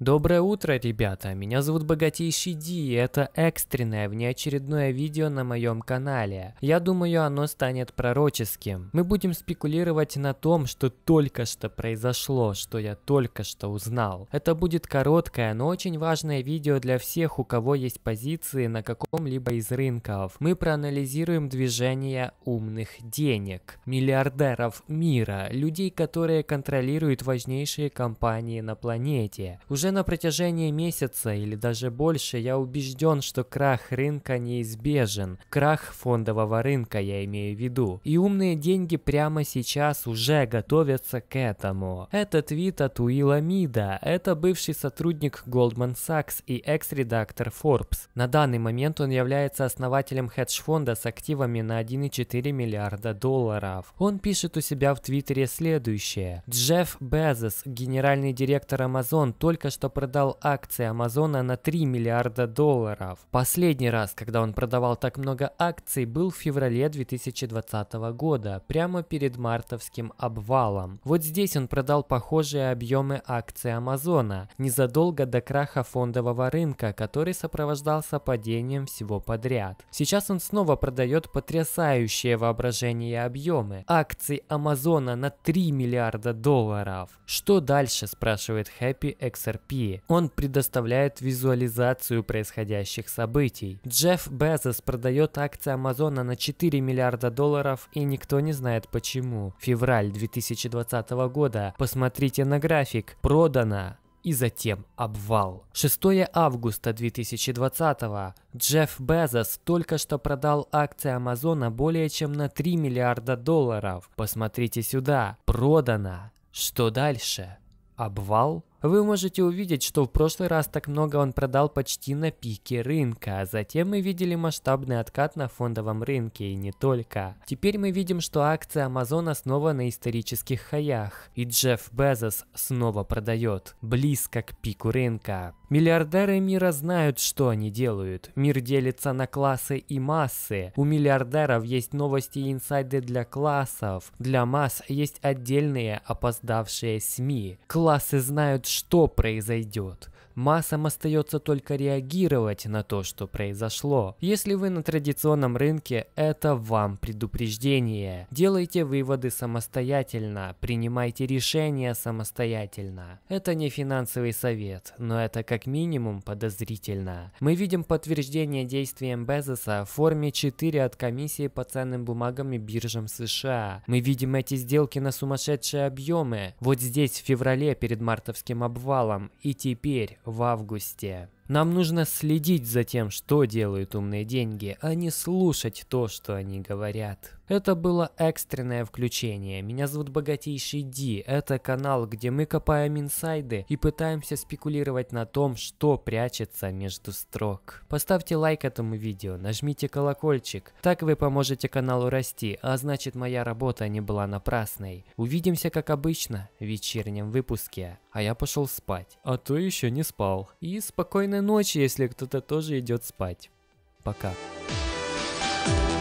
Доброе утро, ребята! Меня зовут Богатейший Ди, и это экстренное внеочередное видео на моем канале. Я думаю, оно станет пророческим. Мы будем спекулировать на том, что только что произошло, что я только что узнал. Это будет короткое, но очень важное видео для всех, у кого есть позиции на каком-либо из рынков. Мы проанализируем движение умных денег, миллиардеров мира, людей, которые контролируют важнейшие компании на планете. Уже уже на протяжении месяца или даже больше я убежден, что крах рынка неизбежен. Крах фондового рынка я имею в виду. И умные деньги прямо сейчас уже готовятся к этому. Этот вид от Уилла Мида. Это бывший сотрудник Goldman Sachs и экс-редактор Forbes. На данный момент он является основателем хедж-фонда с активами на 1,4 миллиарда долларов. Он пишет у себя в Твиттере следующее. Джефф Безос, генеральный директор Amazon, только что что продал акции Амазона на 3 миллиарда долларов. Последний раз, когда он продавал так много акций, был в феврале 2020 года, прямо перед мартовским обвалом. Вот здесь он продал похожие объемы акций Амазона, незадолго до краха фондового рынка, который сопровождался падением всего подряд. Сейчас он снова продает потрясающее воображение объемы акций Амазона на 3 миллиарда долларов. Что дальше, спрашивает Happy XRP терапии. Он предоставляет визуализацию происходящих событий. Джефф Безос продает акции Амазона на 4 миллиарда долларов и никто не знает почему. Февраль 2020 года. Посмотрите на график. Продано и затем обвал. 6 августа 2020 года Джефф Безос только что продал акции Амазона более чем на 3 миллиарда долларов. Посмотрите сюда. Продано. Что дальше? Обвал? Вы можете увидеть, что в прошлый раз так много он продал почти на пике рынка, а затем мы видели масштабный откат на фондовом рынке и не только. Теперь мы видим, что акция Amazon снова на исторических хаях, и Джефф Безос снова продает, близко к пику рынка. Миллиардеры мира знают, что они делают. Мир делится на классы и массы. У миллиардеров есть новости и инсайды для классов. Для масс есть отдельные опоздавшие СМИ. Классы знают, что произойдет. Массам остается только реагировать на то, что произошло. Если вы на традиционном рынке, это вам предупреждение. Делайте выводы самостоятельно, принимайте решения самостоятельно. Это не финансовый совет, но это как минимум подозрительно. Мы видим подтверждение действиям Безоса в форме 4 от комиссии по ценным бумагам и биржам США. Мы видим эти сделки на сумасшедшие объемы. Вот здесь в феврале перед мартовским обвалом и теперь в августе. Нам нужно следить за тем, что делают умные деньги, а не слушать то, что они говорят. Это было экстренное включение. Меня зовут Богатейший Ди. Это канал, где мы копаем инсайды и пытаемся спекулировать на том, что прячется между строк. Поставьте лайк этому видео, нажмите колокольчик. Так вы поможете каналу расти, а значит моя работа не была напрасной. Увидимся, как обычно, в вечернем выпуске. А я пошел спать, а то еще не спал. И спокойной спокойной ночи, если кто-то тоже идет спать. Пока. Пока.